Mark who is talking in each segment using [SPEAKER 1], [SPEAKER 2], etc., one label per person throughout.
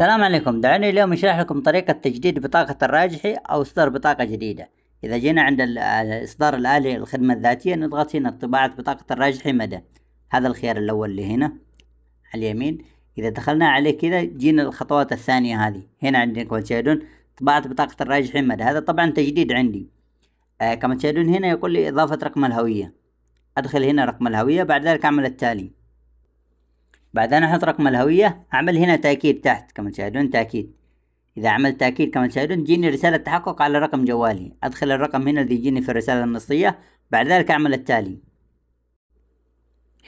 [SPEAKER 1] السلام عليكم دعوني اليوم اشرح لكم طريقة تجديد بطاقة الراجحي أو إصدار بطاقة جديدة إذا جينا عند الإصدار الآلي الخدمة الذاتية نضغط هنا طباعة بطاقة الراجحي مدى هذا الخيار الأول اللي هنا على اليمين إذا دخلنا عليه كذا جينا الخطوات الثانية هذه هنا عندكم تشاهدون طباعة بطاقة الراجحي مدى هذا طبعا تجديد عندي آه كما تشاهدون هنا يقول لي إضافة رقم الهوية أدخل هنا رقم الهوية بعد ذلك أعمل التالي بعدين احط رقم الهوية اعمل هنا تأكيد تحت كما تشاهدون تأكيد اذا عملت تأكيد كما تشاهدون تجيني رسالة تحقق على رقم جوالي ادخل الرقم هنا اللي يجيني في الرسالة النصية بعد ذلك اعمل التالي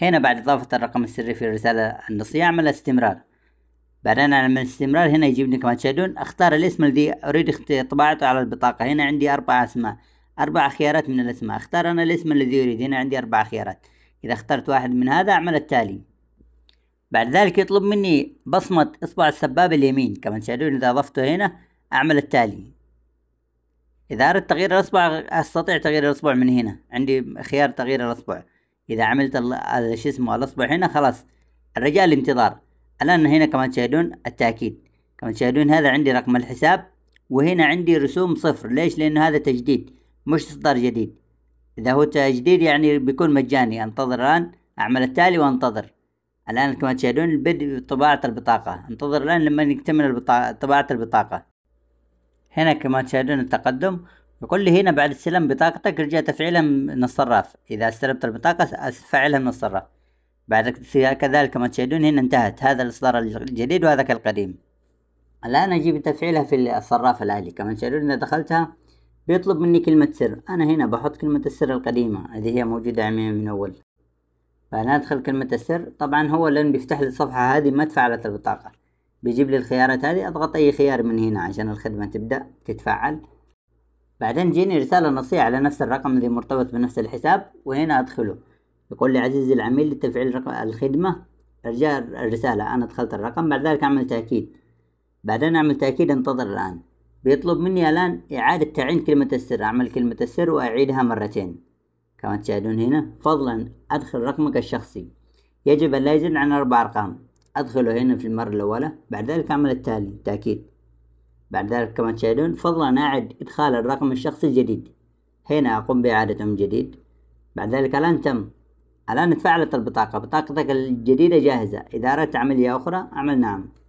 [SPEAKER 1] هنا بعد اضافة الرقم السري في الرسالة النصية اعمل استمرار بعدين اعمل استمرار هنا يجيبني كما تشاهدون اختار الاسم الذي اريد طباعته على البطاقة هنا عندي اربع اسماء اربع خيارات من الاسماء اختار انا الاسم الذي اريد هنا عندي اربع خيارات اذا اخترت واحد من هذا اعمل التالي بعد ذلك يطلب مني بصمة إصبع السبابة اليمين كما تشاهدون إذا أضفته هنا أعمل التالي إذا أردت تغيير الأصبع أستطيع تغيير الأصبع من هنا عندي خيار تغيير الأصبع إذا عملت شو اسمه الأصبع هنا خلاص الرجاء الانتظار الآن هنا كما تشاهدون التأكيد كما تشاهدون هذا عندي رقم الحساب وهنا عندي رسوم صفر ليش لأنه هذا تجديد مش إصدار جديد إذا هو تجديد يعني بيكون مجاني أنتظر الآن أعمل التالي وأنتظر الآن كما تشاهدون البدء بطباعة البطاقة انتظر الآن لما يكتمل البطاقة طباعة البطاقة هنا كما تشاهدون التقدم يقول لي هنا بعد استلام بطاقتك ارجع تفعيلها من الصراف إذا استلمت البطاقة فعلها من الصراف بعد كذلك كما تشاهدون هنا انتهت هذا الإصدار الجديد وهذاك القديم الآن أجيب تفعيلها في الصراف الآلي كما تشاهدون إذا دخلتها بيطلب مني كلمة سر أنا هنا بحط كلمة السر القديمة اللي هي موجودة عمي من أول فندخل أدخل كلمة السر طبعا هو لن بيفتح لي الصفحة هذه ما تفعلت البطاقة بيجيب لي الخيارات هذه أضغط أي خيار من هنا عشان الخدمة تبدأ تتفعل بعدين جيني رسالة نصية على نفس الرقم اللي مرتبط بنفس الحساب وهنا أدخله يقول لي عزيزي العميل لتفعيل رقم الخدمة أرجع الرسالة أنا دخلت الرقم بعد ذلك أعمل تأكيد بعدين أعمل تأكيد انتظر الآن بيطلب مني الآن إعادة تعيين كلمة السر أعمل كلمة السر وأعيدها مرتين كما تشاهدون هنا فضلا أدخل رقمك الشخصي يجب أن لا يزيد عن أربع أرقام أدخله هنا في المرة الأولى بعد ذلك أعمل التالي تأكيد بعد ذلك كما تشاهدون فضلا أعد إدخال الرقم الشخصي الجديد هنا أقوم بإعادته من جديد بعد ذلك الآن تم الآن تفعلت البطاقة بطاقتك الجديدة جاهزة إذا أردت عملية أخرى أعمل نعم